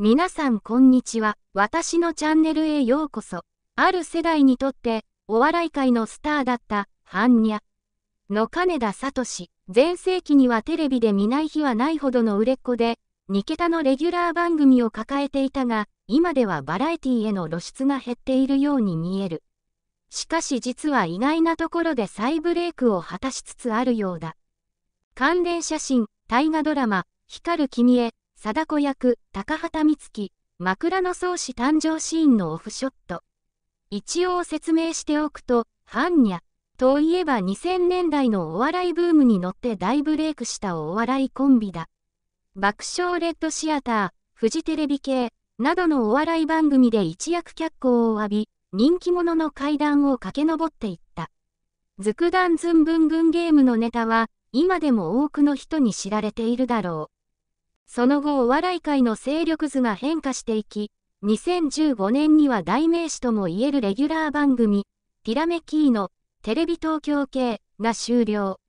皆さんこんにちは。私のチャンネルへようこそ。ある世代にとって、お笑い界のスターだった、ハンニャの金田聡。全盛期にはテレビで見ない日はないほどの売れっ子で、2桁のレギュラー番組を抱えていたが、今ではバラエティへの露出が減っているように見える。しかし実は意外なところで再ブレイクを果たしつつあるようだ。関連写真、大河ドラマ、光る君へ貞子役、高畑充希、枕草子誕生シーンのオフショット。一応説明しておくと、ハンニャ、といえば2000年代のお笑いブームに乗って大ブレイクしたお笑いコンビだ。爆笑レッドシアター、フジテレビ系、などのお笑い番組で一躍脚光を浴び、人気者の階段を駆け上っていった。ズクダンズンブンブンゲームのネタは、今でも多くの人に知られているだろう。その後お笑い界の勢力図が変化していき、2015年には代名詞ともいえるレギュラー番組、ティラメキーノ、テレビ東京系が終了。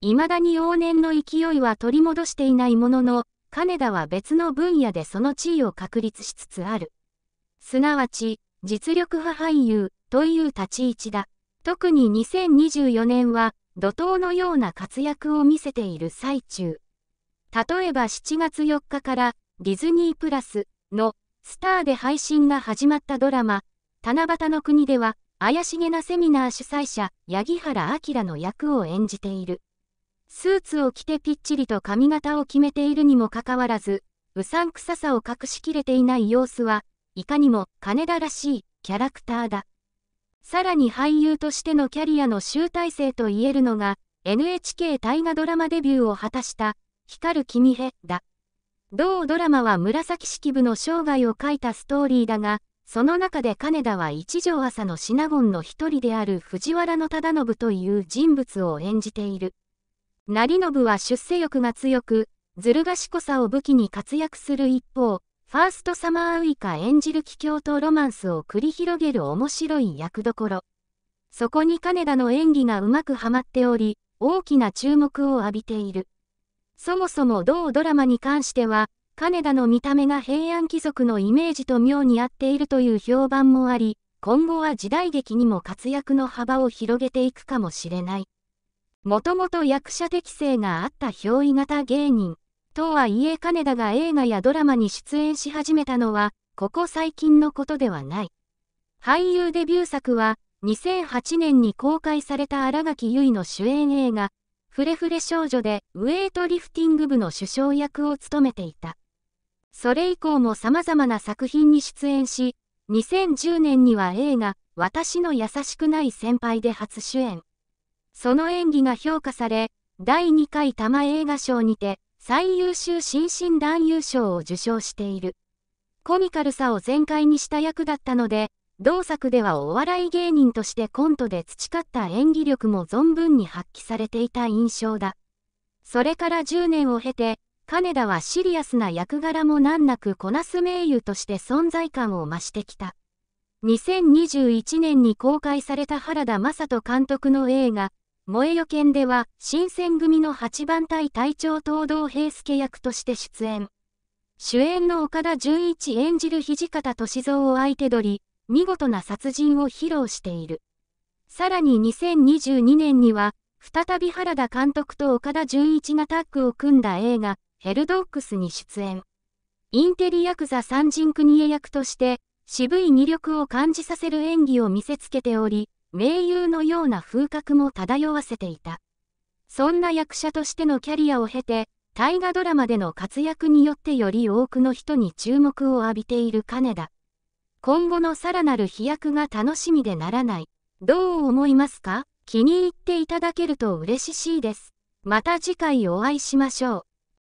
未だに往年の勢いは取り戻していないものの、金田は別の分野でその地位を確立しつつある。すなわち、実力派俳優という立ち位置だ。特に2024年は、怒涛のような活躍を見せている最中。例えば7月4日からディズニープラスのスターで配信が始まったドラマ、七夕の国では、怪しげなセミナー主催者、八木原明の役を演じている。スーツを着てぴっちりと髪型を決めているにもかかわらず、うさんくささを隠しきれていない様子は、いかにも金田らしいキャラクターだ。さらに俳優としてのキャリアの集大成と言えるのが、NHK 大河ドラマデビューを果たした光る君へ、だ。同ドラマは紫式部の生涯を書いたストーリーだが、その中で金田は一条朝のシナゴンの一人である藤原忠信という人物を演じている。成信は出世欲が強く、ずる賢さを武器に活躍する一方、ファーストサマーウイカ演じる奇境とロマンスを繰り広げる面白い役どころ。そこに金田の演技がうまくはまっており、大きな注目を浴びている。そもそも同ドラマに関しては、金田の見た目が平安貴族のイメージと妙に合っているという評判もあり、今後は時代劇にも活躍の幅を広げていくかもしれない。もともと役者適性があった憑依型芸人、とはいえ金田が映画やドラマに出演し始めたのは、ここ最近のことではない。俳優デビュー作は、2008年に公開された新垣結衣の主演映画、フレフレ少女でウェイトリフティング部の首相役を務めていた。それ以降も様々な作品に出演し、2010年には映画、私の優しくない先輩で初主演。その演技が評価され、第2回多摩映画賞にて、最優秀新進男優賞を受賞している。コミカルさを全開にした役だったので、同作ではお笑い芸人としてコントで培った演技力も存分に発揮されていた印象だ。それから10年を経て、金田はシリアスな役柄も難なくこなす名優として存在感を増してきた。2021年に公開された原田雅人監督の映画、燃えよ剣では、新選組の8番隊隊長東堂平介役として出演。主演の岡田純一演じる土方歳三を相手取り、見事な殺人を披露している。さらに2022年には、再び原田監督と岡田准一がタッグを組んだ映画、ヘルドックスに出演。インテリヤクザ三人国へ役として、渋い魅力を感じさせる演技を見せつけており、名優のような風格も漂わせていた。そんな役者としてのキャリアを経て、大河ドラマでの活躍によってより多くの人に注目を浴びている金田。今後のさらなる飛躍が楽しみでならない。どう思いますか気に入っていただけると嬉しいです。また次回お会いしましょう。